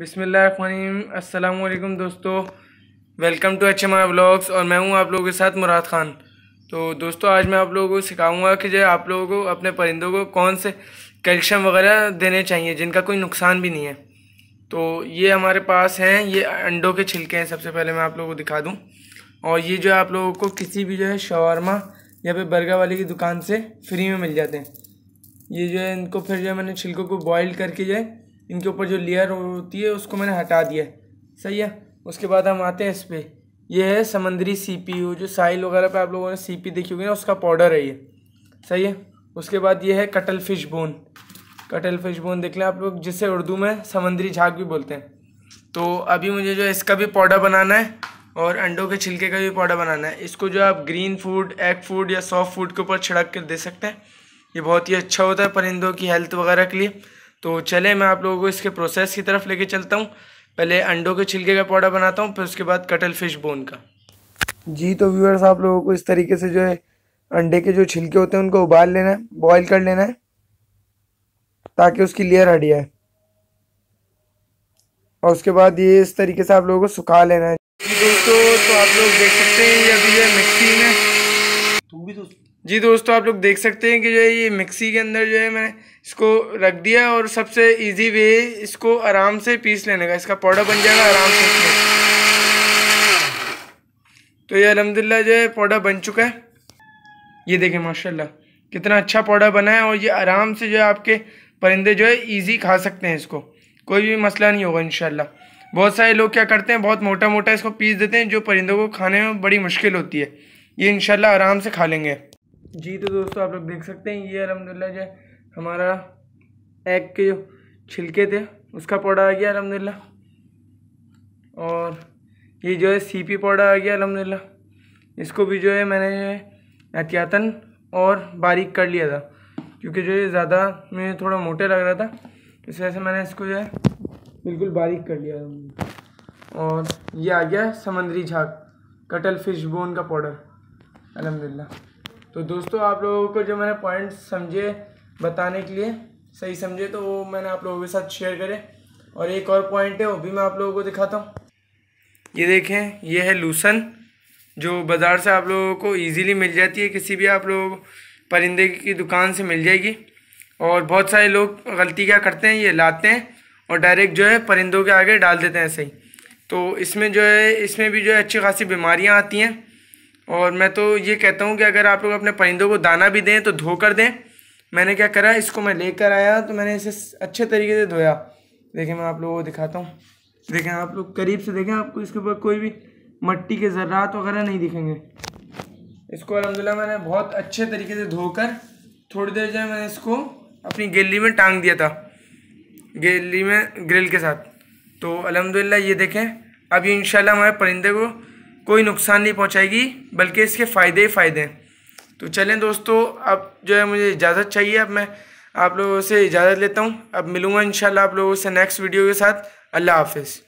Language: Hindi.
बिसमीम अल्लाम दोस्तों welcome to H M I blogs और मैं हूँ आप लोगों के साथ मुराद ख़ान तो दोस्तों आज मैं आप लोगों को सिखाऊंगा कि जो आप लोगों को अपने परिंदों को कौन से कैल्शियम वगैरह देने चाहिए जिनका कोई नुकसान भी नहीं है तो ये हमारे पास हैं ये अंडों के छिलके हैं सबसे पहले मैं आप लोगों को दिखा दूँ और ये जो है आप लोगों को किसी भी जो है शवरमा या फिर बर्गर वाले की दुकान से फ्री में मिल जाते हैं ये जो है इनको फिर जो है मैंने छिलकों को बॉईल करके जो है इनके ऊपर जो लेयर होती है उसको मैंने हटा दिया सही है उसके बाद हम आते हैं इस पर यह है समंदरी यू जो साइल वगैरह पे आप लोगों ने पी देखी होगी ना उसका पाउडर है ये सही है उसके बाद ये है cuttle fish bone cuttle fish bone देख लें आप लोग जिसे उर्दू में समंदरी झाग भी बोलते हैं तो अभी मुझे जो इसका भी पाउडर बनाना है और अंडों के छिलके का भी पाउडर बनाना है इसको जो आप ग्रीन फूड एग फूड या सॉफ्ट फूड के ऊपर छिड़क कर दे सकते हैं ये बहुत ही अच्छा होता है परिंदों की हेल्थ वगैरह के लिए तो चले मैं आप लोगों को इसके प्रोसेस की तरफ लेके चलता हूँ पहले अंडों के छिलके का पौडा बनाता हूँ फिर उसके बाद कटल फिश बोन का जी तो व्यूअर्स आप लोगों को इस तरीके से जो है अंडे के जो छिलके होते हैं उनको उबाल लेना है बॉयल कर लेना है ताकि उसकी लेयर हट जाए और उसके बाद ये इस तरीके से आप लोगों को सुखा लेना है दोस्तों तो आप लोग देख सकते हैं ये अभी है मिक्सी में तुम भी दोस्तों जी दोस्तों आप लोग देख सकते हैं कि जो है ये मिक्सी के अंदर जो है मैंने इसको रख दिया और सबसे इजी वे इसको आराम से पीस लेने का इसका पाउडर बन जाएगा आराम से तो ये अलहमदिल्ला जो है पाउडर बन चुका है ये देखें माशाल्लाह कितना अच्छा पाउडर बना है और ये आराम से जो है आपके परिंदे जो है ईजी खा सकते हैं इसको कोई भी मसला नहीं होगा इन बहुत सारे लोग क्या करते हैं बहुत मोटा मोटा इसको पीस देते हैं जो परिंदों को खाने में बड़ी मुश्किल होती है ये इनशाला आराम से खा लेंगे जी तो दोस्तों आप लोग देख सकते हैं ये अलहमदिल्ला जो हमारा एग के जो छिलके थे उसका पाउडर आ गया अलहमदिल्ला और ये जो है सीपी पाउडर आ गया अलहमदिल्ला इसको भी जो है मैंने जो है एहतियातन और बारीक कर लिया था क्योंकि जो है ज़्यादा में थोड़ा मोटे लग रहा था इस वजह से मैंने इसको जो है बिल्कुल बारीक कर लिया और ये आ गया समंदरी झाग कटल फिश बोन का पाउडर अलहमदिल्ला तो दोस्तों आप लोगों को जो मैंने पॉइंट समझे बताने के लिए सही समझे तो वो मैंने आप लोगों के साथ शेयर करे और एक और पॉइंट है वो भी मैं आप लोगों को दिखाता हूँ ये देखें ये है लूसन जो बाज़ार से आप लोगों को इजीली मिल जाती है किसी भी आप लोग परिंदे की दुकान से मिल जाएगी और बहुत सारे लोग गलती क्या करते हैं ये लाते हैं और डायरेक्ट जो है परिंदों के आगे डाल देते हैं ऐसे ही तो इसमें जो है इसमें भी जो है अच्छी खासी बीमारियाँ आती हैं और मैं तो ये कहता हूँ कि अगर आप लोग अपने परिंदों को दाना भी दें तो धो कर दें मैंने क्या करा इसको मैं लेकर आया तो मैंने इसे अच्छे तरीके से धोया देखें मैं आप लोगों को दिखाता हूँ देखें आप लोग करीब से देखें आपको इसके ऊपर कोई भी मट्टी के ज़रात वगैरह नहीं दिखेंगे इसको अलहमदिल्ला मैंने बहुत अच्छे तरीके से धोकर थोड़ी देर जो है मैंने इसको अपनी गली में टांग दिया था गली में ग्रिल के साथ तो अलहमदिल्ला ये देखें अभी इन हमारे परिंदे को कोई नुकसान नहीं पहुंचाएगी बल्कि इसके फ़ायदे ही फ़ायदे हैं तो चलें दोस्तों अब जो है मुझे इजाज़त चाहिए अब मैं आप लोगों से इजाज़त लेता हूँ अब मिलूँगा इन आप लोगों से नेक्स्ट वीडियो के साथ अल्लाह हाफिज़